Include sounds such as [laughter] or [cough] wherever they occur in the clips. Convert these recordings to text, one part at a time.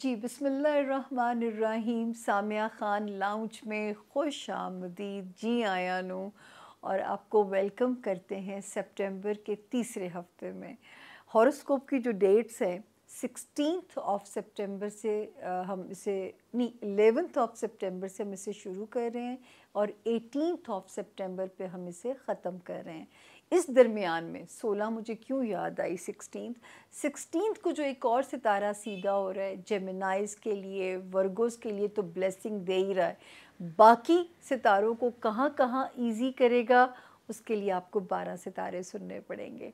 जी बिसमीम सामिया ख़ान लाउंज में खुश आमदीद जी आया नू और आपको वेलकम करते हैं सितंबर के तीसरे हफ्ते में हॉरोस्कोप की जो डेट्स है सिक्सटीन ऑफ सितंबर से हम इसे नहीं एलेवेंथ ऑफ सितंबर से हम इसे शुरू कर रहे हैं और एटीनथ ऑफ सितंबर पे हम इसे ख़त्म कर रहे हैं इस दरमियान में सोलह मुझे क्यों याद आई सिक्सटीन सिक्सटीन को जो एक और सितारा सीधा हो रहा है जेमिनाइज के लिए वर्गोस के लिए तो ब्लेसिंग दे ही रहा है बाकी सितारों को कहाँ कहाँ ईजी करेगा उसके लिए आपको बारह सितारे सुनने पड़ेंगे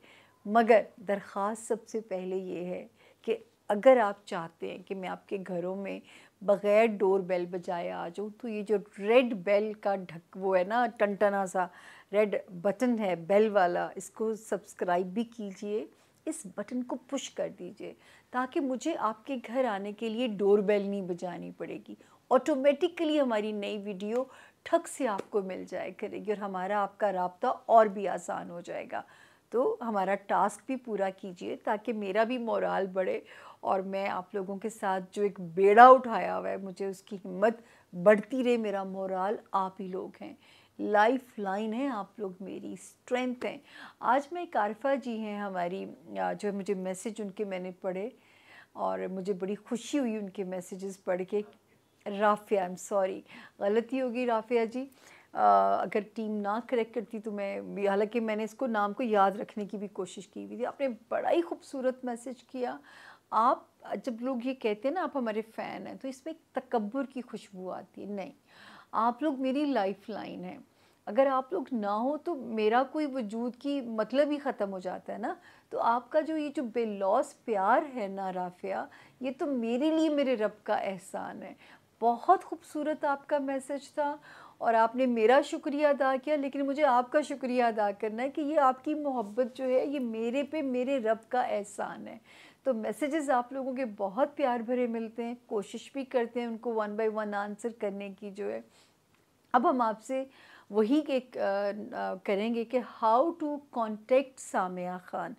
मगर दरख्वास्त सबसे पहले ये है कि अगर आप चाहते हैं कि मैं आपके घरों में बग़ैर डोर बेल बजाए आ जाऊँ तो ये जो रेड बेल का ढक वो है ना टनटना सा रेड बटन है बेल वाला इसको सब्सक्राइब भी कीजिए इस बटन को पुश कर दीजिए ताकि मुझे आपके घर आने के लिए डोर बेल नहीं बजानी पड़ेगी ऑटोमेटिकली हमारी नई वीडियो ठक से आपको मिल जाए करेगी और हमारा आपका रबता और भी आसान हो जाएगा तो हमारा टास्क भी पूरा कीजिए ताकि मेरा भी मोराल बढ़े और मैं आप लोगों के साथ जो एक बेड़ा उठाया हुआ है मुझे उसकी हिम्मत बढ़ती रहे मेरा मोराल आप ही लोग हैं लाइफ लाइन है आप लोग मेरी स्ट्रेंथ हैं आज मैं एक आरफा जी हैं हमारी जो मुझे मैसेज उनके मैंने पढ़े और मुझे बड़ी खुशी हुई उनके मैसेजेस पढ़ के राफ़िया आई एम सॉरी गलती होगी राफ़िया जी आ, अगर टीम ना करेक्ट करती तो मैं हालांकि मैंने इसको नाम को याद रखने की भी कोशिश की हुई थी आपने बड़ा ही खूबसूरत मैसेज किया आप जब लोग ये कहते हैं ना आप हमारे फ़ैन हैं तो इसमें एक तकबर की खुशबू आती है नहीं आप लोग मेरी लाइफ लाइन है अगर आप लोग ना हो तो मेरा कोई वजूद की मतलब ही ख़त्म हो जाता है ना तो आपका जो ये जो बेलॉस प्यार है ना राफिया ये तो मेरे लिए मेरे रब का एहसान है बहुत खूबसूरत आपका मैसेज था और आपने मेरा शुक्रिया अदा किया लेकिन मुझे आपका शुक्रिया अदा करना है कि ये आपकी मोहब्बत जो है ये मेरे पे मेरे रब का एहसान है तो मैसेजेस आप लोगों के बहुत प्यार भरे मिलते हैं कोशिश भी करते हैं उनको वन बाय वन आंसर करने की जो है अब हम आपसे वही एक करेंगे कि how to contact Samia Khan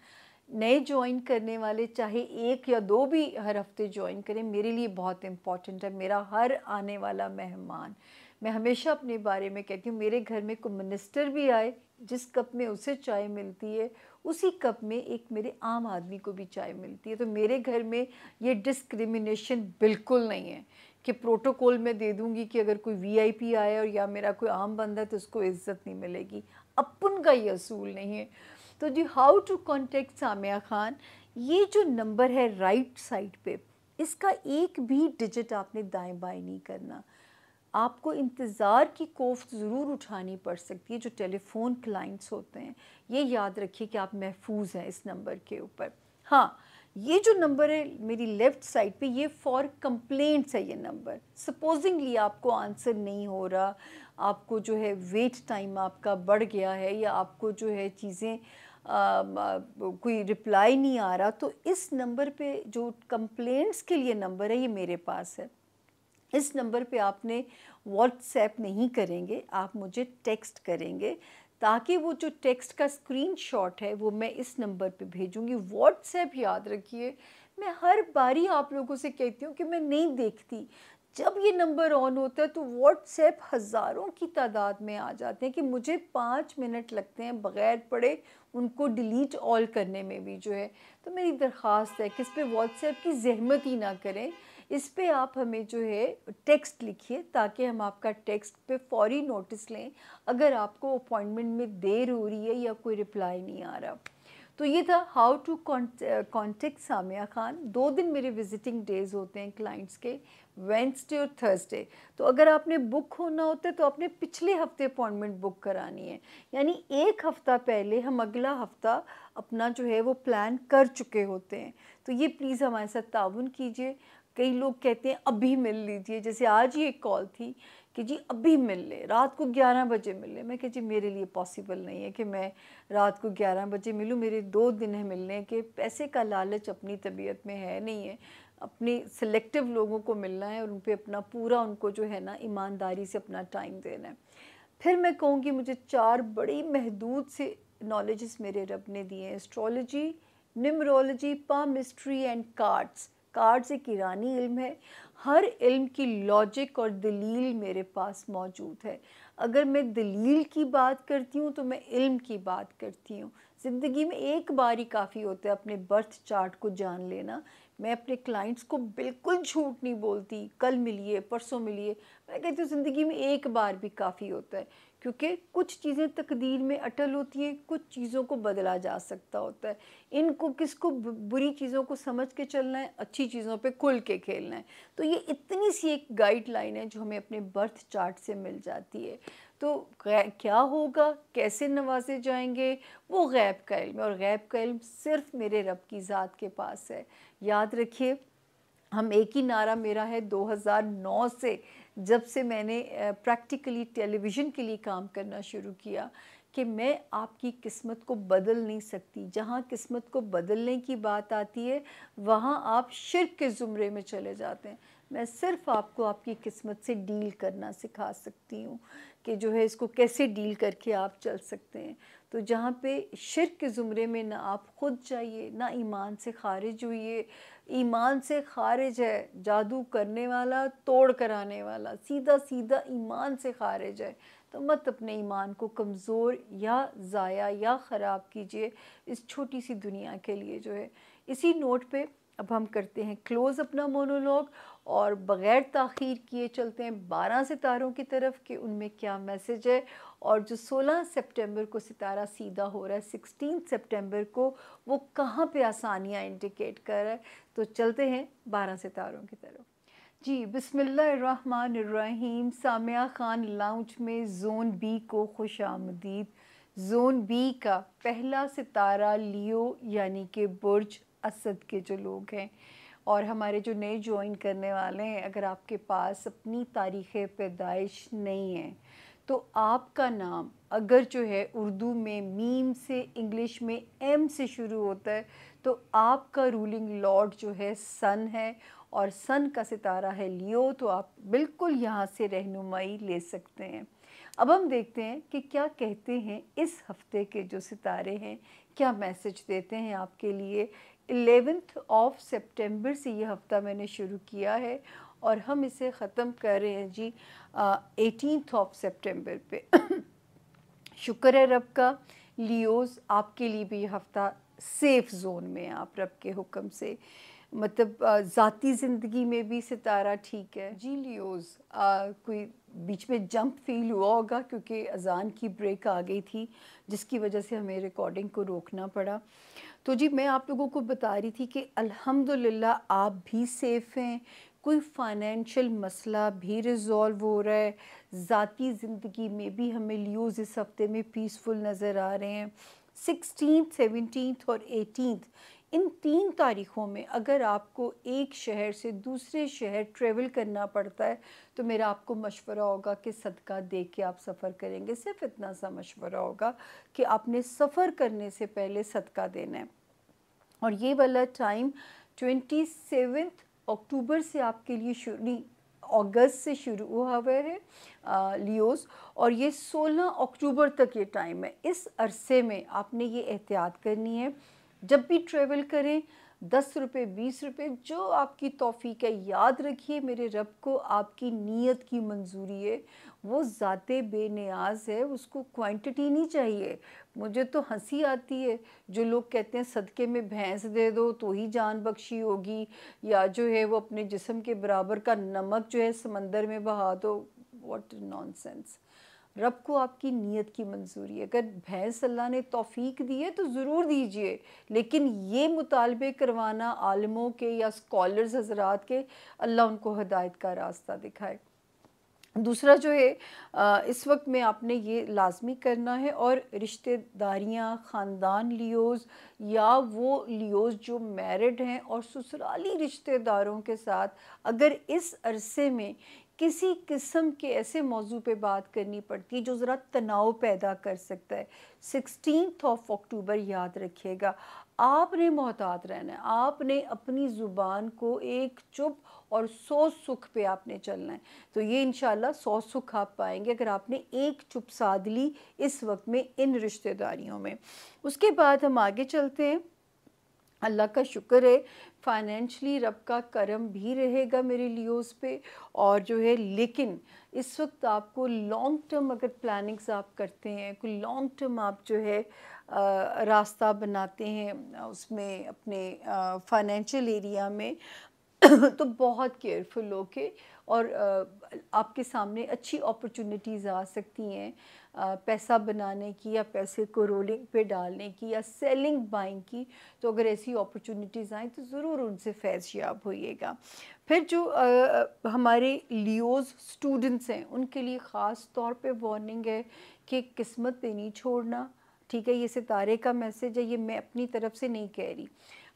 नए ज्वाइन करने वाले चाहे एक या दो भी हर हफ्ते ज्वाइन करें मेरे लिए बहुत इम्पॉर्टेंट है मेरा हर आने वाला मेहमान मैं हमेशा अपने बारे में कहती हूँ मेरे घर में कोई मिनिस्टर भी आए जिस कप में उसे चाय मिलती है उसी कप में एक मेरे आम आदमी को भी चाय मिलती है तो मेरे घर में ये डिस्क्रिमिनेशन बिल्कुल नहीं है कि प्रोटोकॉल में दे दूंगी कि अगर कोई वीआईपी आए और या मेरा कोई आम बंदा है तो उसको इज्जत नहीं मिलेगी अपन का ये असूल नहीं है तो जी how to contact Samia Khan ये जो नंबर है राइट साइड पे इसका एक भी डिजिट आपने दाएं बाएं नहीं करना आपको इंतज़ार की कोफ्त ज़रूर उठानी पड़ सकती है जो टेलीफोन क्लाइंट्स होते हैं ये याद रखिए कि आप महफूज हैं इस नंबर के ऊपर हाँ ये जो नंबर है मेरी लेफ़्ट साइड पे ये फॉर कंप्लेंट्स है ये नंबर सपोजिंगली आपको आंसर नहीं हो रहा आपको जो है वेट टाइम आपका बढ़ गया है या आपको जो है चीज़ें कोई रिप्लाई नहीं आ रहा तो इस नंबर पे जो कंप्लेंट्स के लिए नंबर है ये मेरे पास है इस नंबर पे आपने व्हाट्सएप नहीं करेंगे आप मुझे टेक्स्ट करेंगे ताकि वो जो टेक्स्ट का स्क्रीनशॉट है वो मैं इस नंबर पे भेजूँगी व्हाट्सएप याद रखिए मैं हर बारी आप लोगों से कहती हूँ कि मैं नहीं देखती जब ये नंबर ऑन होता है तो व्हाट्सएप हज़ारों की तादाद में आ जाते हैं कि मुझे पाँच मिनट लगते हैं बग़ैर पड़े उनको डिलीट ऑल करने में भी जो है तो मेरी दरख्वास्त है कि इस पर व्हाट्सएप की जहमत ही ना करें इस पर आप हमें जो है टेक्स्ट लिखिए ताकि हम आपका टेक्स्ट पे फौरी नोटिस लें अगर आपको अपॉइंटमेंट में देर हो रही है या कोई रिप्लाई नहीं आ रहा तो ये था how to contact Samia Khan दो दिन मेरे विजिटिंग डेज होते हैं क्लाइंट्स के वेंसडे और थर्सडे तो अगर आपने बुक होना होता है तो आपने पिछले हफ्ते अपॉइंटमेंट बुक करानी है यानी एक हफ़्ता पहले हम अगला हफ़्ता अपना जो है वो प्लान कर चुके होते हैं तो ये प्लीज़ हमारे साथ ताउन कीजिए कई लोग कहते हैं अभी मिल लीजिए जैसे आज ही एक कॉल थी कि जी अभी मिल ले रात को 11 बजे मिल ले मैं कह जी मेरे लिए पॉसिबल नहीं है कि मैं रात को 11 बजे मिलूं मेरे दो दिन है मिलने के पैसे का लालच अपनी तबीयत में है नहीं है अपनी सिलेक्टिव लोगों को मिलना है और उन पर अपना पूरा उनको जो है ना ईमानदारी से अपना टाइम देना है फिर मैं कहूँगी मुझे चार बड़ी महदूद से नॉलेजेस मेरे रब ने दिए हैं astrology numerology palmistry and cards card से किरानी इल्म है हर इल्म की लॉजिक और दलील मेरे पास मौजूद है अगर मैं दलील की बात करती हूँ तो मैं इल्म की बात करती हूँ ज़िंदगी में एक बार ही काफ़ी होता है अपने बर्थ चार्ट को जान लेना मैं अपने क्लाइंट्स को बिल्कुल झूठ नहीं बोलती कल मिलिए परसों मिलिए मैं कहती हूँ ज़िंदगी में एक बार भी काफ़ी होता है क्योंकि कुछ चीज़ें तकदीर में अटल होती हैं कुछ चीज़ों को बदला जा सकता होता है इनको किसको बुरी चीज़ों को समझ के चलना है अच्छी चीज़ों पे खुल के खेलना है तो ये इतनी सी एक गाइडलाइन है जो हमें अपने बर्थ चार्ट से मिल जाती है तो क्या होगा कैसे नवाजे जाएंगे वो गैब का इल्म और गैब का इल्म सिर्फ मेरे रब की ज़ात के पास है याद रखिए हम एक ही नारा मेरा है 2009 से जब से मैंने प्रैक्टिकली टेलीविज़न के लिए काम करना शुरू किया कि मैं आपकी किस्मत को बदल नहीं सकती जहाँ किस्मत को बदलने की बात आती है वहाँ आप शिरक के ज़ुमरे में चले जाते हैं मैं सिर्फ आपको आपकी किस्मत से डील करना सिखा सकती हूँ कि जो है इसको कैसे डील करके आप चल सकते हैं तो जहाँ पे शिर के ज़ुमरे में ना आप ख़ुद जाइए ना ईमान से खारिज हुई ईमान से खारिज है जादू करने वाला तोड़ कर आने वाला सीधा सीधा ईमान से खारिज है तो मत अपने ईमान को कमज़ोर या ज़ाया या ख़राब कीजिए इस छोटी सी दुनिया के लिए जो है इसी नोट पे अब हम करते हैं क्लोज़ अपना मोनोलॉग और बग़ैर तखीर किए चलते हैं बारह सितारों की तरफ कि उनमें क्या मैसेज है और जो सोलह सितंबर को सितारा सीधा हो रहा है सिक्सटीन सितंबर को वो कहाँ पे आसानियाँ इंडिकेट कर रहा है तो चलते हैं बारह सितारों की तरफ जी बिसमीम सामिया ख़ान लाउंज में जोन बी को खुश आमदीद जोन बी का पहला सितारा लियो यानी कि बुर्ज असद के जो लोग हैं और हमारे जो नए ज्वाइन करने वाले हैं अगर आपके पास अपनी तारीख़ पैदाइश नहीं है तो आपका नाम अगर जो है उर्दू में मीम से इंग्लिश में एम से शुरू होता है तो आपका रूलिंग लॉर्ड जो है सन है और सन का सितारा है लियो तो आप बिल्कुल यहाँ से रहनुमाई ले सकते हैं अब हम देखते हैं कि क्या कहते हैं इस हफ्ते के जो सितारे हैं क्या मैसेज देते हैं आपके लिए एलेवेंथ ऑफ सितंबर से ये हफ़्ता मैंने शुरू किया है और हम इसे ख़त्म कर रहे हैं जी एटीनथ ऑफ सितंबर पे [coughs] शुक्र है रब का लियोज आपके लिए भी हफ़्ता सेफ़ जोन में आप रब के हुक्म से मतलब ज़ाती ज़िंदगी में भी सितारा ठीक है जी लियोज कोई बीच में जंप फील हुआ होगा क्योंकि अजान की ब्रेक आ गई थी जिसकी वजह से हमें रिकॉर्डिंग को रोकना पड़ा तो जी मैं आप लोगों को बता रही थी कि अल्हम्दुलिल्लाह आप भी सेफ़ हैं कोई फाइनेंशियल मसला भी रिजॉल्व हो रहा है ज़ाती ज़िंदगी में भी हमें लियोज इस हफ्ते में पीसफुल नज़र आ रहे हैं सिक्सटीन सेवनटीन और एटीन इन तीन तारीख़ों में अगर आपको एक शहर से दूसरे शहर ट्रेवल करना पड़ता है तो मेरा आपको मशवरा होगा कि सदका दे के आप सफ़र करेंगे सिर्फ इतना सा मशवरा होगा कि आपने सफ़र करने से पहले सदका देना है और ये वाला टाइम ट्वेंटी सेवेंथ अक्टूबर से आपके लिए शुरू अगस्त से शुरू हुआ हुआ है लियोस और ये 16 अक्टूबर तक ये टाइम है इस अरसे में आपने ये एहतियात करनी है जब भी ट्रेवल करें दस रुपये बीस रुपये जो आपकी तोफ़ी है याद रखिए मेरे रब को आपकी नीयत की मंजूरी है वो ज़ात बेनियाज है उसको क्वांटिटी नहीं चाहिए मुझे तो हंसी आती है जो लोग कहते हैं सदके में भैंस दे दो तो ही जान बख्शी होगी या जो है वो अपने जिसम के बराबर का नमक जो है समंदर में बहा दो वॉट सेंस रब को आपकी नीयत की मंजूरी है अगर भैंस अल्लाह ने तोफ़ी दी है तो ज़रूर दीजिए लेकिन ये मुतालबे करवाना आलमों के या स्कॉलर्स हजरात के अल्लाह उनको हदायत का रास्ता दिखाए दूसरा जो है इस वक्त में आपने ये लाजमी करना है और रिश्तेदारियाँ ख़ानदान लियोज़ या वो लियोज़ जो मैरिड हैं और ससुराली रिश्तेदारों के साथ अगर इस अरसे में किसी किस्म के ऐसे मौजू पे बात करनी पड़ती है जो ज़रा तनाव पैदा कर सकता है सिक्सटीन ऑफ अक्टूबर याद रखिएगा आपने मोहतात रहना है आपने अपनी ज़ुबान को एक चुप और सौ सुख पे आपने चलना है तो ये इन सौ सुख आप पाएंगे अगर आपने एक चुप साध ली इस वक्त में इन रिश्तेदारियों में उसके बाद हम आगे चलते हैं अल्लाह का शुक्र है फाइनेंशली रब का करम भी रहेगा मेरे लियोस पे और जो है लेकिन इस वक्त आपको लॉन्ग टर्म अगर प्लानिंग्स आप करते हैं कोई लॉन्ग टर्म आप जो है आ, रास्ता बनाते हैं उसमें अपने फाइनेंशियल एरिया में [coughs] तो बहुत केयरफुल हो के और आपके सामने अच्छी अपॉर्चुनिटीज़ आ सकती हैं पैसा बनाने की या पैसे को रोलिंग पे डालने की या सेलिंग बाइंग की तो अगर ऐसी अपॉर्चुनिटीज़ आएँ तो ज़रूर उनसे फैज़ याब होइएगा फिर जो आ, हमारे लियोज़ स्टूडेंट्स हैं उनके लिए ख़ास तौर पे वार्निंग है कि किस्मत पे नहीं छोड़ना ठीक है ये सितारे का मैसेज है ये मैं अपनी तरफ से नहीं कह रही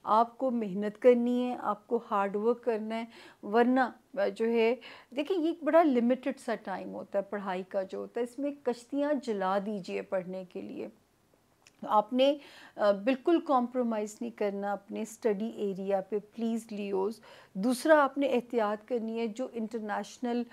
आपको मेहनत करनी है आपको हार्ड वर्क करना है वरना जो है देखिए ये एक बड़ा लिमिटेड सा टाइम होता है पढ़ाई का जो होता है इसमें कश्तियाँ जला दीजिए पढ़ने के लिए आपने बिल्कुल कॉम्प्रोमाइज़ नहीं करना अपने स्टडी एरिया पे प्लीज़ लियोस दूसरा आपने एहतियात करनी है जो इंटरनेशनल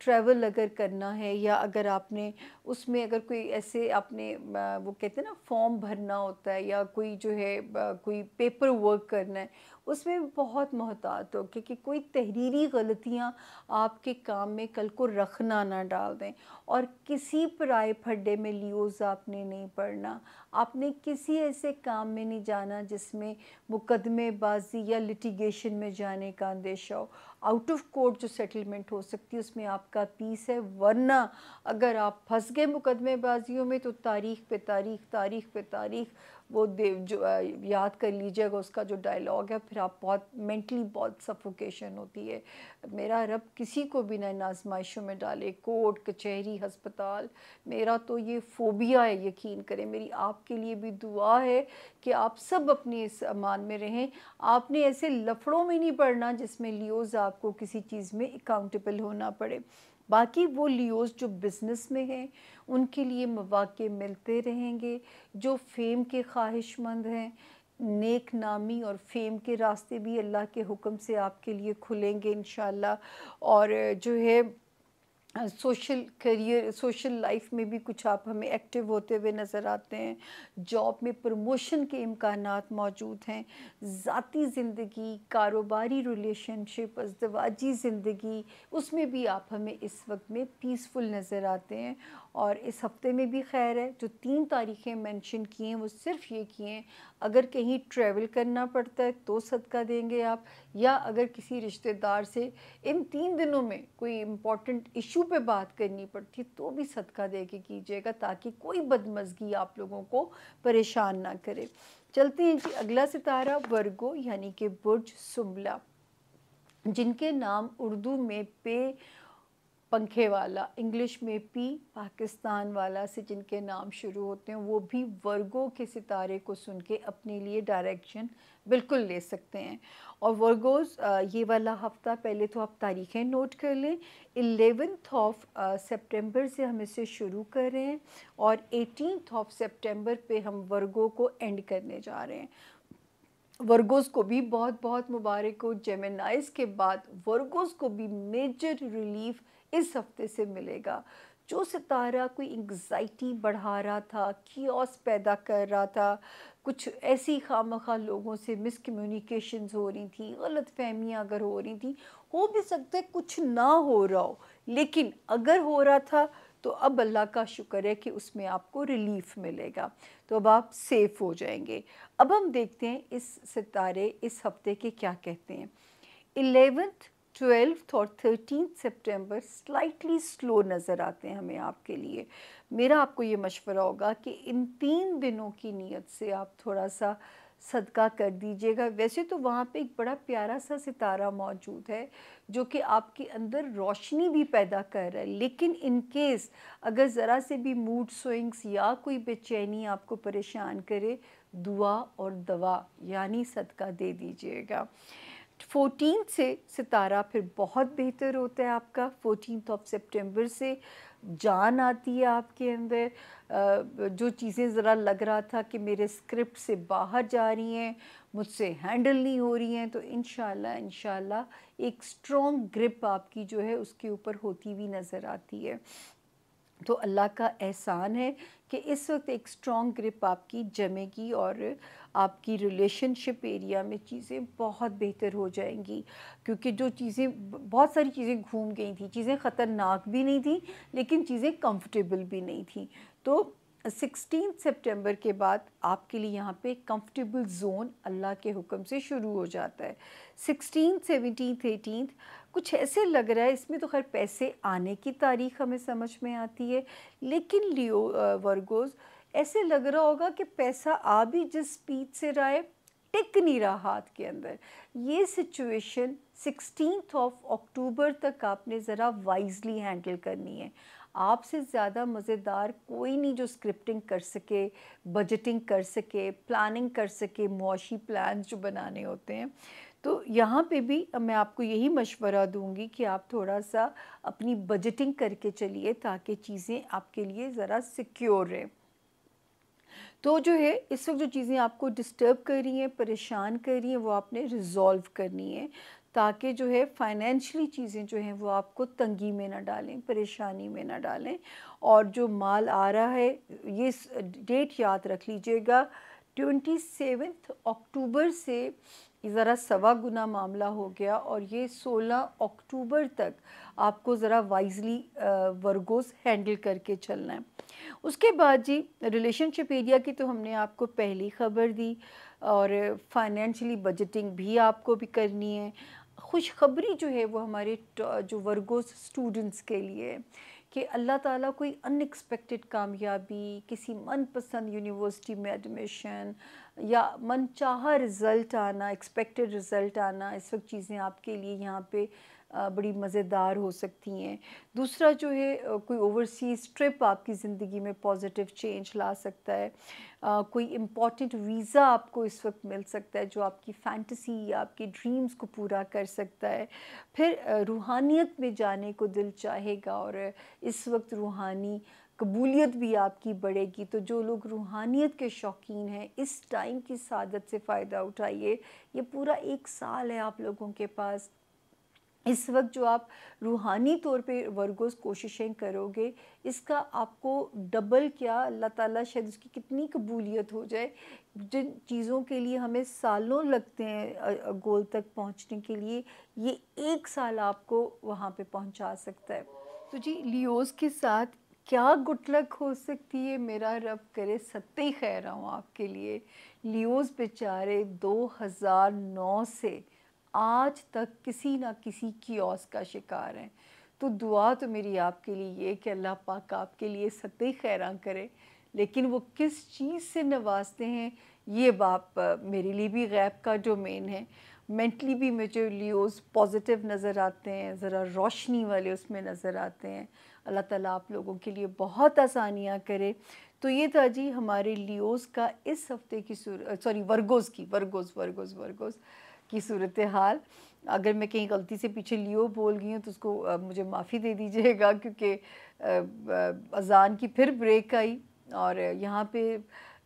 ट्रैवल अगर करना है या अगर आपने उसमें अगर कोई ऐसे आपने वो कहते हैं ना फॉर्म भरना होता है या कोई जो है कोई पेपर वर्क करना है उसमें बहुत मोहतात हो क्योंकि कोई तहरीरी गलतियाँ आपके काम में कल को रखना ना डाल दें और किसी पराए फड्डे में लियोज आपने नहीं पढ़ना आपने किसी ऐसे काम में नहीं जाना जिसमें मुकदमेबाजी या लिटिगेशन में जाने का अंदेशा हो आउट ऑफ कोर्ट जो सेटलमेंट हो सकती है उसमें आपका पीस है वरना अगर आप फंस गए मुकदमेबाजियों में तो तारीख पे तारीख तारीख पे तारीख वो देव जो याद कर लीजिएगा उसका जो डायलॉग है फिर आप बहुत मेंटली बहुत सफोकेशन होती है मेरा रब किसी को भी ना इन आजमाइशों में डाले कोर्ट कचहरी हस्पताल मेरा तो ये फोबिया है यकीन करें मेरी आपके लिए भी दुआ है कि आप सब अपने इस अमान में रहें आपने ऐसे लफड़ों में नहीं पढ़ना जिसमें लियोज़ आपको किसी चीज़ में अकाउंटेबल होना पड़े बाकी वो लियोज जो बिज़नेस में हैं उनके लिए मौाक़े मिलते रहेंगे जो फेम के ख्वाहिशमंद हैं नेक नामी और फेम के रास्ते भी अल्लाह के हुक्म से आपके लिए खुलेंगे इन और जो है सोशल करियर सोशल लाइफ में भी कुछ आप हमें एक्टिव होते हुए नज़र आते हैं जॉब में प्रमोशन के इम्कान मौजूद हैं ज़ाती ज़िंदगी कारोबारी रिलेशनशिप अजदवाजी ज़िंदगी उसमें भी आप हमें इस वक्त में पीसफुल नज़र आते हैं और इस हफ्ते में भी खैर है जो तीन तारीखें मेंशन किए हैं वो सिर्फ ये किए हैं अगर कहीं ट्रैवल करना पड़ता है तो सदका देंगे आप या अगर किसी रिश्तेदार से इन तीन दिनों में कोई इम्पॉर्टेंट इशू पे बात करनी पड़ती तो भी सदका दे के कीजिएगा ताकि कोई बदमजगी आप लोगों को परेशान ना करे चलते हैं जी अगला सितारा वर्गो यानी कि बुर्ज सुबला जिनके नाम उर्दू में पे पंखे वाला इंग्लिश में पी पाकिस्तान वाला से जिनके नाम शुरू होते हैं वो भी वर्गों के सितारे को सुन के अपने लिए डायरेक्शन बिल्कुल ले सकते हैं और वर्गोज ये वाला हफ्ता पहले तो आप तारीखें नोट कर लें एलेवेंथ ऑफ सितंबर से हम इसे शुरू कर रहे हैं और एटीनथ ऑफ सितंबर पे हम वर्गों को एंड करने जा रहे हैं वर्गोस को भी बहुत बहुत मुबारक हो जेमेनाइज के बाद वर्गोस को भी मेजर रिलीफ इस हफ्ते से मिलेगा जो सितारा कोई एंग्जाइटी बढ़ा रहा था कीस पैदा कर रहा था कुछ ऐसी खाम खा लोगों से मिसकम्यूनिकेशन हो रही थी गलत फहमियाँ अगर हो रही थी हो भी सकता है कुछ ना हो रहा हो लेकिन अगर हो रहा था तो अब अल्लाह का शुक्र है कि उसमें आपको रिलीफ मिलेगा तो अब आप सेफ़ हो जाएंगे अब हम देखते हैं इस सितारे इस हफ्ते के क्या कहते हैं एलेवेंथ ट्वेल्थ और थर्टीन सितंबर स्लाइटली स्लो नज़र आते हैं हमें आपके लिए मेरा आपको ये मशवरा होगा कि इन तीन दिनों की नीयत से आप थोड़ा सा सदका कर दीजिएगा वैसे तो वहाँ पे एक बड़ा प्यारा सा सितारा मौजूद है जो कि आपके अंदर रोशनी भी पैदा कर रहा है लेकिन इन केस अगर ज़रा से भी मूड स्विंग्स या कोई बेचैनी आपको परेशान करे दुआ और दवा यानी सदका दे दीजिएगा फोर्टीन से सितारा फिर बहुत बेहतर होता है आपका फोर्टीन ऑफ सितंबर से जान आती है आपके अंदर जो चीज़ें ज़रा लग रहा था कि मेरे स्क्रिप्ट से बाहर जा रही हैं मुझसे हैंडल नहीं हो रही हैं तो इन इन एक स्ट्रॉन्ग ग्रिप आपकी जो है उसके ऊपर होती हुई नज़र आती है तो अल्लाह का एहसान है कि इस वक्त एक स्ट्रॉन्ग ग्रिप आपकी जमेगी और आपकी रिलेशनशिप एरिया में चीज़ें बहुत बेहतर हो जाएंगी क्योंकि जो चीज़ें बहुत सारी चीज़ें घूम गई थी चीज़ें ख़तरनाक भी नहीं थी लेकिन चीज़ें कंफर्टेबल भी नहीं थी तो सिक्सटीन सितंबर के बाद आपके लिए यहाँ पे कंफर्टेबल जोन अल्लाह के हुक्म से शुरू हो जाता है सिक्सटीन सेवनटीन एटीनथ कुछ ऐसे लग रहा है इसमें तो खैर पैसे आने की तारीख हमें समझ में आती है लेकिन लियो वर्गोज ऐसे लग रहा होगा कि पैसा आ भी जिस स्पीड से रहा है टिक नहीं रहा हाथ के अंदर ये सिचुएशन सिक्सटीन ऑफ अक्टूबर तक आपने ज़रा वाइजली हैंडल करनी है आपसे ज़्यादा मज़ेदार कोई नहीं जो स्क्रिप्टिंग कर सके बजटिंग कर सके प्लानिंग कर सके मुआशी प्लान जो बनाने होते हैं तो यहाँ पे भी मैं आपको यही मशवरा दूंगी कि आप थोड़ा सा अपनी बजटिंग करके चलिए ताकि चीज़ें आपके लिए ज़रा सिक्योर रहें तो जो है इस वक्त जो चीज़ें आपको डिस्टर्ब कर रही हैं परेशान कर रही हैं वो आपने रिज़ॉल्व करनी है ताकि जो है फाइनेंशली चीज़ें जो हैं वो आपको तंगी में ना डालें परेशानी में ना डालें और जो माल आ रहा है ये डेट याद रख लीजिएगा ट्वेंटी सेवेंथ अक्टूबर से ये ज़रा सवा गुना मामला हो गया और ये 16 अक्टूबर तक आपको ज़रा वाइजली वर्गोस हैंडल करके चलना है उसके बाद जी रिलेशनशिप एरिया की तो हमने आपको पहली खबर दी और फाइनेंशियली बजटिंग भी आपको भी करनी है खुशखबरी जो है वो हमारे जो वर्गोस स्टूडेंट्स के लिए कि अल्लाह ताला कोई अनएक्सपेक्टेड कामयाबी किसी मनपसंद यूनिवर्सिटी में एडमिशन या मनचाहा रिज़ल्ट आना एक्सपेक्टेड रिज़ल्ट आना इस वक्त चीज़ें आपके लिए यहाँ पे बड़ी मज़ेदार हो सकती हैं दूसरा जो है कोई ओवरसीज़ ट्रिप आपकी ज़िंदगी में पॉजिटिव चेंज ला सकता है कोई इम्पॉर्टेंट वीज़ा आपको इस वक्त मिल सकता है जो आपकी फ़ैंटसी या आपके ड्रीम्स को पूरा कर सकता है फिर रूहानियत में जाने को दिल चाहेगा और इस वक्त रूहानी कबूलियत भी आपकी बढ़ेगी तो जो लोग रूहानियत के शौकीन हैं इस टाइम की सादत से फ़ायदा उठाइए ये पूरा एक साल है आप लोगों के पास इस वक्त जो आप रूहानी तौर पे वर्गोस कोशिशें करोगे इसका आपको डबल क्या अल्लाह ताला शायद उसकी कितनी कबूलियत हो जाए जिन चीज़ों के लिए हमें सालों लगते हैं गोल तक पहुंचने के लिए ये एक साल आपको वहाँ पे पहुंचा सकता है तो जी लियोज़ के साथ क्या गुटलक हो सकती है मेरा रब करे सत्य ही खैर हूँ आपके लिए लियोज बेचारे 2009 से आज तक किसी ना किसी की औस का शिकार हैं तो दुआ तो मेरी आपके लिए ये कि अल्लाह पाक आपके लिए सत्य खैरा करे लेकिन वो किस चीज़ से नवाजते हैं ये बाप मेरे लिए भी गैब का डोमेन है मेंटली भी मुझे लियोज़ पॉजिटिव नज़र आते हैं ज़रा रोशनी वाले उसमें नज़र आते हैं अल्लाह ताला आप लोगों के लिए बहुत आसानियाँ करे तो ये था जी हमारे लियोज़ का इस हफ्ते की सॉरी वर्गोज़ की वर्गोज़ वर्गोज़ वर्गोज़ की सूरत हाल अगर मैं कहीं गलती से पीछे लियो बोल गई हूँ तो उसको आ, मुझे माफ़ी दे दीजिएगा क्योंकि अज़ान की फिर ब्रेक आई और यहाँ पे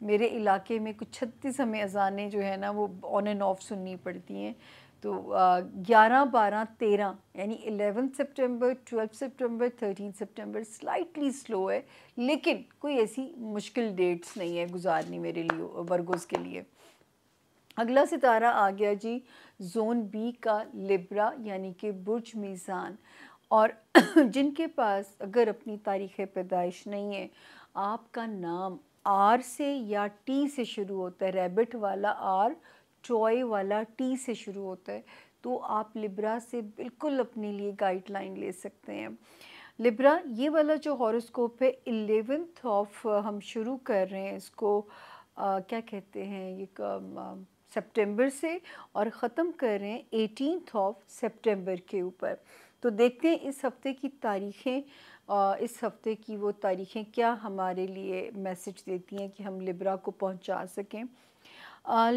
मेरे इलाके में कुछ छत्तीस हमें अजानें जो है ना वो ऑन एंड ऑफ सुननी पड़ती हैं तो ग्यारह बारह तेरह यानी एलेवन सितंबर ट्वेल्थ सितंबर थर्टीन सितंबर स्लाइटली स्लो है लेकिन कोई ऐसी मुश्किल डेट्स नहीं है गुजारनी मेरे लिए वर्गोज़ के लिए अगला सितारा आ गया जी जोन बी का लिब्रा यानी कि बुर्ज मीज़ान और [clears throat] जिनके पास अगर अपनी तारीख़ पैदाइश नहीं है आपका नाम आर से या टी से शुरू होता है रैबिट वाला आर चॉय वाला टी से शुरू होता है तो आप लिब्रा से बिल्कुल अपने लिए गाइडलाइन ले सकते हैं लिब्रा ये वाला जो हॉरोस्कोप है एलेवेंथ ऑफ हम शुरू कर रहे हैं इसको आ, क्या कहते हैं ये सितंबर से और ख़त्म कर रहे हैं एटीनथ ऑफ सितंबर के ऊपर तो देखते हैं इस हफ्ते की तारीखें इस हफ़्ते की वो तारीखें क्या हमारे लिए मैसेज देती हैं कि हम लिब्रा को पहुंचा सकें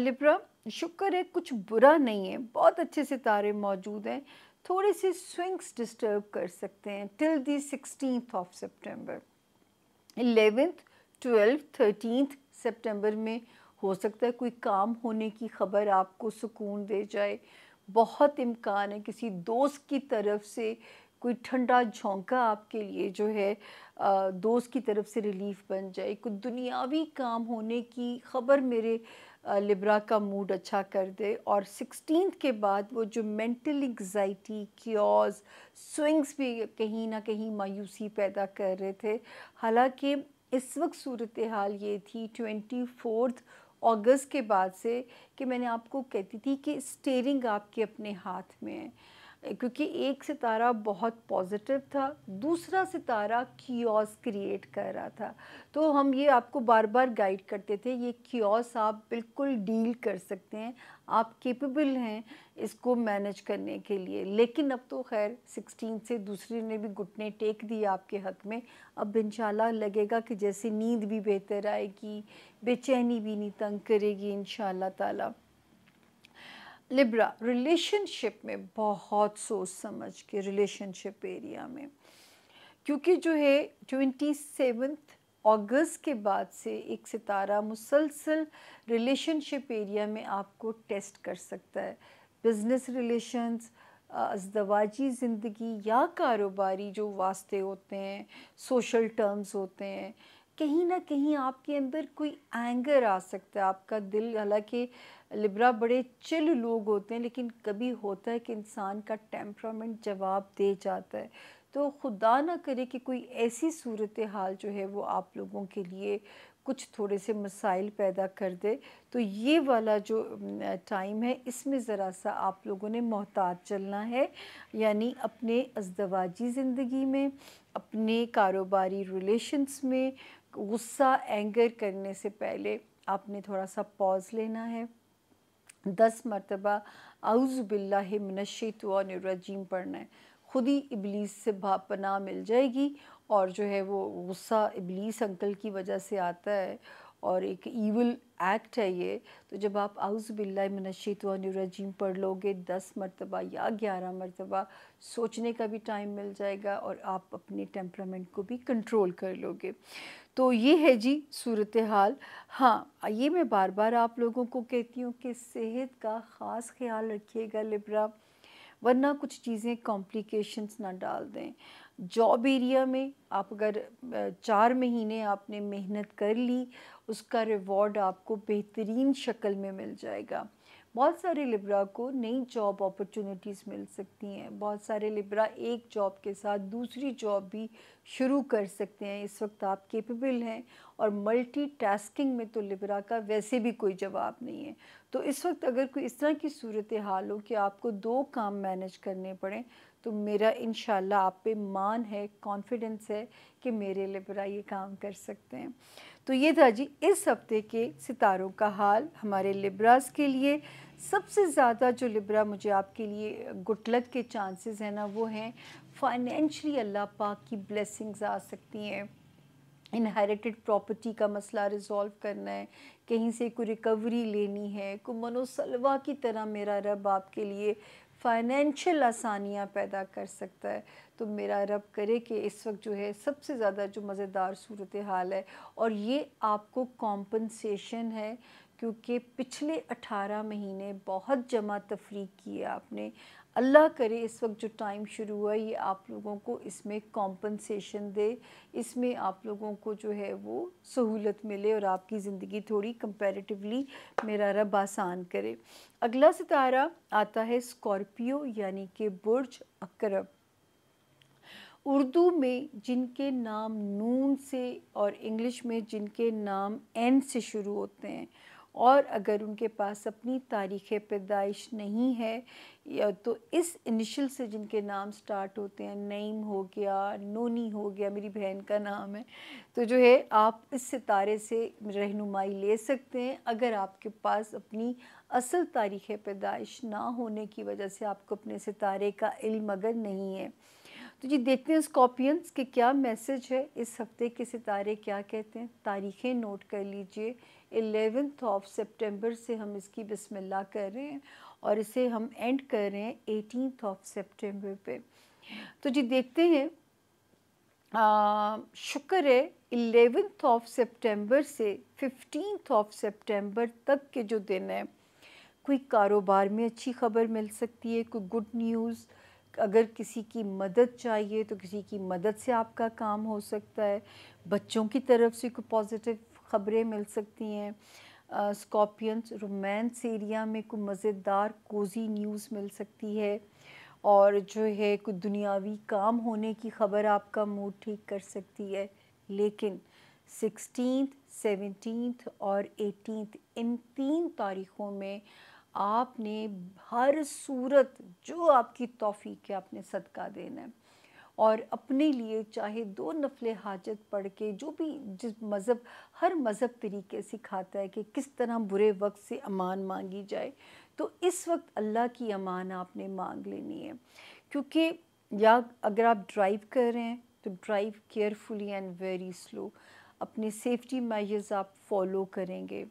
लिब्रा शुक्र है कुछ बुरा नहीं है बहुत अच्छे से तारे मौजूद हैं थोड़े से स्विंग्स डिस्टर्ब कर सकते हैं till the sixteen of September eleventh twelfth thirteenth September में हो सकता है कोई काम होने की खबर आपको सुकून दे जाए बहुत इम्कान है किसी दोस्त की तरफ से कोई ठंडा झोंका आपके लिए जो है दोस्त की तरफ से रिलीफ बन जाए कुछ दुनियावी काम होने की ख़बर मेरे लिब्रा का मूड अच्छा कर दे और सिक्सटीन के बाद वो जो मेंटल एग्जाइटी क्योज स्विंग्स भी कहीं ना कहीं मायूसी पैदा कर रहे थे हालांकि इस वक्त सूरत हाल ये थी ट्वेंटी फोर्थ अगस्त के बाद से कि मैंने आपको कहती थी कि स्टेरिंग आपके अपने हाथ में है क्योंकि एक सितारा बहुत पॉजिटिव था दूसरा सितारा क्योस क्रिएट कर रहा था तो हम ये आपको बार बार गाइड करते थे ये क्योस आप बिल्कुल डील कर सकते हैं आप केपेबल हैं इसको मैनेज करने के लिए लेकिन अब तो खैर सिक्सटीन से दूसरे ने भी घुटने टेक दिए आपके हक में अब इनशाला लगेगा कि जैसे नींद भी बेहतर आएगी बेचैनी भी नहीं तंग करेगी इन शाह लिब्रा रिलेशनशिप में बहुत सोच समझ के रिलेशनशिप एरिया में क्योंकि जो है ट्वेंटी सेवन्थ अगस्त के बाद से एक सितारा मुसलसल रिलेशनशिप एरिया में आपको टेस्ट कर सकता है बिज़नेस रिलेशंस अजदवाजी ज़िंदगी या कारोबारी जो वास्ते होते हैं सोशल टर्म्स होते हैं कहीं ना कहीं आपके अंदर कोई एंगर आ सकता है आपका दिल हालांकि लिब्रा बड़े चिल लोग होते हैं लेकिन कभी होता है कि इंसान का टेम्परामेंट जवाब दे जाता है तो खुदा ना करे कि कोई ऐसी सूरत हाल जो है वो आप लोगों के लिए कुछ थोड़े से मसाइल पैदा कर दे तो ये वाला जो टाइम है इसमें ज़रा सा आप लोगों ने मोहताज चलना है यानी अपने अजदवाजी ज़िंदगी में अपने कारोबारी रिलेशन्स में गुस्सा एंगर करने से पहले आपने थोड़ा सा पॉज लेना है दस मरतबा बिल्ला रजीम पढ़ना है ख़ुद ही इबलीस से भापना मिल जाएगी और जो है वो गुस्सा इबलीस अंकल की वजह से आता है और एक ईवल एक्ट है ये तो जब आप बिल्ला रजीम पढ़ लोगे दस मरतबा या ग्यारह मरतबा सोचने का भी टाइम मिल जाएगा और आप अपने टेम्परामेंट को भी कंट्रोल कर लोगे तो ये है जी सूरत हाल हाँ ये मैं बार बार आप लोगों को कहती हूँ कि सेहत का ख़ास ख्याल रखिएगा लिब्रा वरना कुछ चीज़ें कॉम्प्लिकेशंस ना डाल दें जॉब एरिया में आप अगर चार महीने आपने मेहनत कर ली उसका रिवॉर्ड आपको बेहतरीन शक्ल में मिल जाएगा बहुत सारे लिब्रा को नई जॉब अपॉर्चुनिटीज़ मिल सकती हैं बहुत सारे लिब्रा एक जॉब के साथ दूसरी जॉब भी शुरू कर सकते हैं इस वक्त आप केपेबल हैं और मल्टीटास्किंग में तो लिब्रा का वैसे भी कोई जवाब नहीं है तो इस वक्त अगर कोई इस तरह की सूरत हाल हो कि आपको दो काम मैनेज करने पड़े तो मेरा इन आप पे मान है कॉन्फिडेंस है कि मेरे लिब्रा ये काम कर सकते हैं तो ये था जी इस हफ्ते के सितारों का हाल हमारे लिब्रास के लिए सबसे ज़्यादा जो लिब्रा मुझे आपके लिए गुटलक के चांसेस हैं ना वो हैं फाइनेंशली अल्लाह पाक की ब्लेसिंग्स आ सकती हैं इनहेरिटेड प्रॉपर्टी का मसला रिजॉल्व करना है कहीं से कोई रिकवरी लेनी है कोई मनोसलवा की तरह मेरा रब आपके लिए फाइनेंशियल आसानियाँ पैदा कर सकता है तो मेरा रब करे कि इस वक्त जो है सबसे ज़्यादा जो मज़ेदार सूरत हाल है और ये आपको कॉम्पनसेशन है क्योंकि पिछले 18 महीने बहुत जमा तफरी की है आपने अल्लाह करे इस वक्त जो टाइम शुरू हुआ ये आप लोगों को इसमें कॉम्पनसेशन दे इसमें आप लोगों को जो है वो सहूलत मिले और आपकी ज़िंदगी थोड़ी कंपैरेटिवली मेरा रब आसान करे अगला सितारा आता है स्कॉर्पियो यानी कि बुर्ज अकरब उर्दू में जिनके नाम नून से और इंग्लिश में जिनके नाम एन से शुरू होते हैं और अगर उनके पास अपनी तारीख़ पैदाइश नहीं है या तो इस इनिशियल से जिनके नाम स्टार्ट होते हैं नईम हो गया नोनी हो गया मेरी बहन का नाम है तो जो है आप इस सितारे से रहनुमाई ले सकते हैं अगर आपके पास अपनी असल तारीख़ पैदाइश ना होने की वजह से आपको अपने सितारे का इल्म अगर नहीं है तो जी देखते हैं स्कॉर्पियंस के क्या मैसेज है इस हफ्ते के सितारे क्या कहते हैं तारीखें नोट कर लीजिए एलेवेंथ ऑफ सितंबर से हम इसकी बिस्मिल्लाह कर रहे हैं और इसे हम एंड कर रहे हैं एटीनथ ऑफ सितंबर पे तो जी देखते हैं शुक्र है एलेवेंथ ऑफ सितंबर से फिफ्टीन ऑफ सितंबर तक के जो दिन हैं कोई कारोबार में अच्छी खबर मिल सकती है कोई गुड न्यूज़ अगर किसी की मदद चाहिए तो किसी की मदद से आपका काम हो सकता है बच्चों की तरफ से कोई पॉजिटिव ख़बरें मिल सकती हैं स्कॉर्पियंस रोमांस एरिया में कोई मज़ेदार कोजी न्यूज़ मिल सकती है और जो है कुछ दुनियावी काम होने की खबर आपका मूड ठीक कर सकती है लेकिन सिक्सटीन सेवनटीन और एटीन इन तीन तारीख़ों में आपने हर सूरत जो आपकी तोफ़ी है आपने सदका देना है और अपने लिए चाहे दो नफल हाजत पढ़ के जो भी जिस मज़हब हर मज़हब तरीके सिखाता है कि किस तरह बुरे वक्त से अमान मांगी जाए तो इस वक्त अल्लाह की अमान आपने मांग लेनी है क्योंकि या अगर आप ड्राइव कर रहे हैं तो drive carefully and very slow अपने सेफ्टी मेजर्स आप फॉलो करेंगे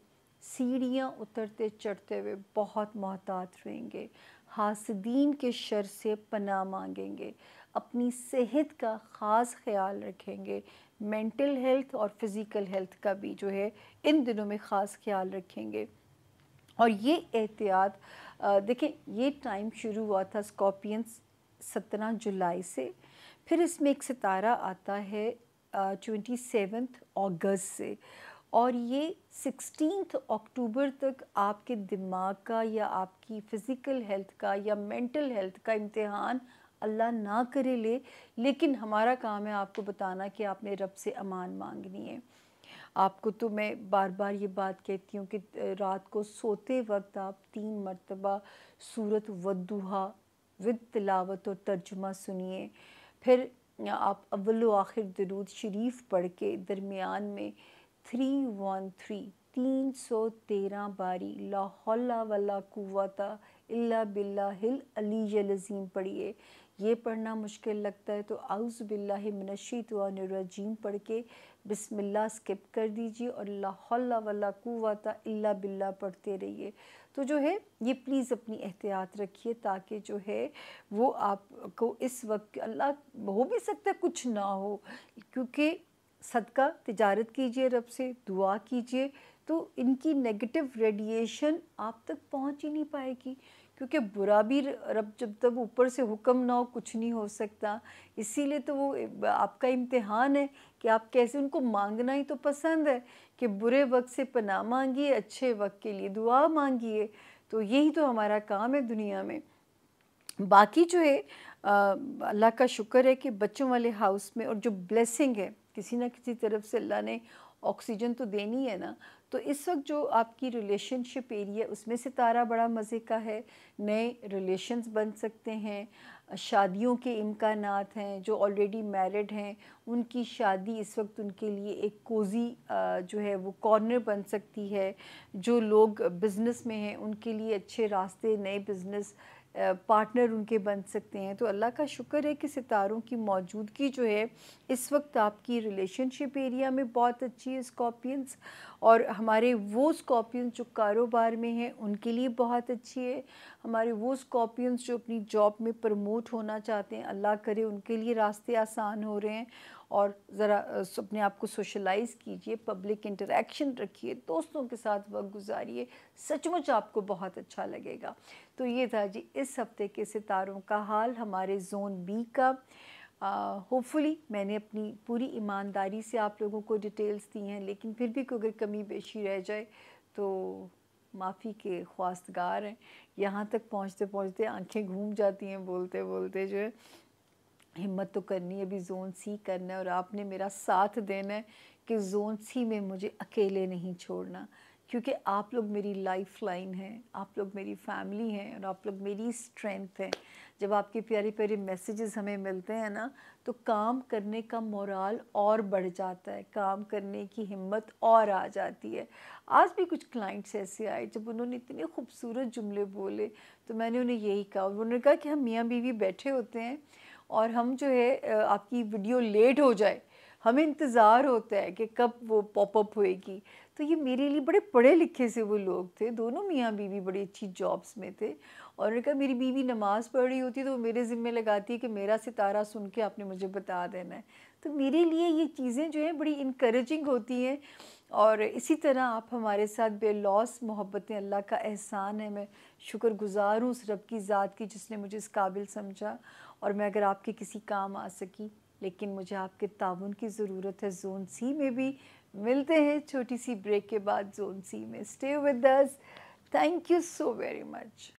सीढ़ियाँ उतरते चढ़ते हुए बहुत मोहतात रहेंगे हासदीन के शर से पना मांगेंगे अपनी सेहत का ख़ास ख्याल रखेंगे मेंटल हेल्थ और फिज़िकल हेल्थ का भी जो है इन दिनों में ख़ास ख्याल रखेंगे और ये एहतियात देखें ये टाइम शुरू हुआ था स्कॉर्पियंस सत्रह जुलाई से फिर इसमें एक सितारा आता है ट्वेंटी सेवन्थ अगस्त से और ये सिक्सटीन अक्टूबर तक आपके दिमाग का या आपकी फ़िज़िकल हेल्थ का या मेंटल हेल्थ का इम्तहान अल्लाह ना करे ले लेकिन हमारा काम है आपको बताना कि आपने रब से अमान मांगनी है आपको तो मैं बार बार ये बात कहती हूँ कि रात को सोते वक्त आप तीन मरतबा सूरत वदुहा विद तिलावत और तर्जुमा सुनिए फिर आप अव्वल आखिर दरूद शरीफ पढ़ के दरमियान में थ्री वन थ्री तीन सौ तेरह बारी लाहौला वला कुवाता इल्ला बिल्ला हिल अली जलजीम पढ़िए ये पढ़ना मुश्किल लगता है तो आउज़ बिल्ला मनशी नजीम पढ़ के बिसमिल्ला स्किप कर दीजिए और लाहौला वला कुवाता इल्ला बिल्ला पढ़ते रहिए तो जो है ये प्लीज़ अपनी एहतियात रखिए ताकि जो है वो आपको इस वक्त अल्लाह हो भी सकता है कुछ ना हो क्योंकि सदका तजारत कीजिए रब से दुआ कीजिए तो इनकी नेगेटिव रेडिएशन आप तक पहुंच ही नहीं पाएगी क्योंकि बुरा भी रब जब तक ऊपर से हुक्म ना हो कुछ नहीं हो सकता इसीलिए तो वो आपका इम्तिहान है कि आप कैसे उनको मांगना ही तो पसंद है कि बुरे वक्त से पना मांगिए अच्छे वक्त के लिए दुआ मांगिए तो यही तो हमारा काम है दुनिया में बाकी जो है अल्लाह का शुक्र है कि बच्चों वाले हाउस में और जो ब्लेसिंग है किसी ना किसी तरफ से अल्लाह ने ऑक्सीजन तो देनी है ना तो इस वक्त जो आपकी रिलेशनशिप एरिया उसमें सितारा बड़ा मज़े का है नए रिलेशंस बन सकते हैं शादियों के इम्कान हैं जो ऑलरेडी मैरिड हैं उनकी शादी इस वक्त उनके लिए एक कोजी जो है वो कॉर्नर बन सकती है जो लोग बिज़नेस में हैं उनके लिए अच्छे रास्ते नए बिज़नेस पार्टनर उनके बन सकते हैं तो अल्लाह का शुक्र है कि सितारों की मौजूदगी जो है इस वक्त आपकी रिलेशनशिप एरिया में बहुत अच्छी है स्कॉर्पियंस और हमारे वो स्कॉर्पियंस जो कारोबार में हैं उनके लिए बहुत अच्छी है हमारे वो स्कॉर्पियंस जो अपनी जॉब में प्रमोट होना चाहते हैं अल्लाह करे उनके लिए रास्ते आसान हो रहे हैं और ज़रा अपने आप को सोशलाइज़ कीजिए पब्लिक इंटरेक्शन रखिए दोस्तों के साथ वक्त गुजारिए सचमुच आपको बहुत अच्छा लगेगा तो ये था जी इस हफ्ते के सितारों का हाल हमारे जोन बी का होपफुली uh, मैंने अपनी पूरी ईमानदारी से आप लोगों को डिटेल्स दी हैं लेकिन फिर भी कोई अगर कमी बेशी रह जाए तो माफ़ी के ख्वास्तगार हैं यहाँ तक पहुँचते पहुँचते आंखें घूम जाती हैं बोलते बोलते जो है हिम्मत तो करनी है अभी जोन सी करना है और आपने मेरा साथ देना है कि जोन सी में मुझे अकेले नहीं छोड़ना क्योंकि आप लोग मेरी लाइफ लाइन हैं आप लोग मेरी फैमिली हैं और आप लोग मेरी स्ट्रेंथ हैं जब आपके प्यारे प्यारे मैसेजेस हमें मिलते हैं ना तो काम करने का मोराल और बढ़ जाता है काम करने की हिम्मत और आ जाती है आज भी कुछ क्लाइंट्स ऐसे आए जब उन्होंने इतने खूबसूरत जुमले बोले तो मैंने उन्हें यही कहा उन्होंने कहा कि हम मियाँ बीवी बैठे होते हैं और हम जो है आपकी वीडियो लेट हो जाए हमें इंतज़ार होता है कि कब वो पॉपअप होएगी तो ये मेरे लिए बड़े पढ़े लिखे से वो लोग थे दोनों मियाँ बीवी बड़ी अच्छी जॉब्स में थे और उन्होंने कहा मेरी बीवी नमाज़ पढ़ रही होती है तो वो मेरे ज़िम्मे लगाती है कि मेरा सितारा सुन के आपने मुझे बता देना है तो मेरे लिए ये चीज़ें जो हैं बड़ी इनक्रेजिंग होती हैं और इसी तरह आप हमारे साथ बेलॉस मोहब्बतें अल्लाह का एहसान है मैं शुक्र गुज़ार हूँ उस रब की ज़ात की जिसने मुझे इस काबिल समझा और मैं अगर आपके किसी काम आ सकी लेकिन मुझे आपके ताउन की ज़रूरत है जोन सी में भी मिलते हैं छोटी सी ब्रेक के बाद जोन सी में stay with this thank you so very much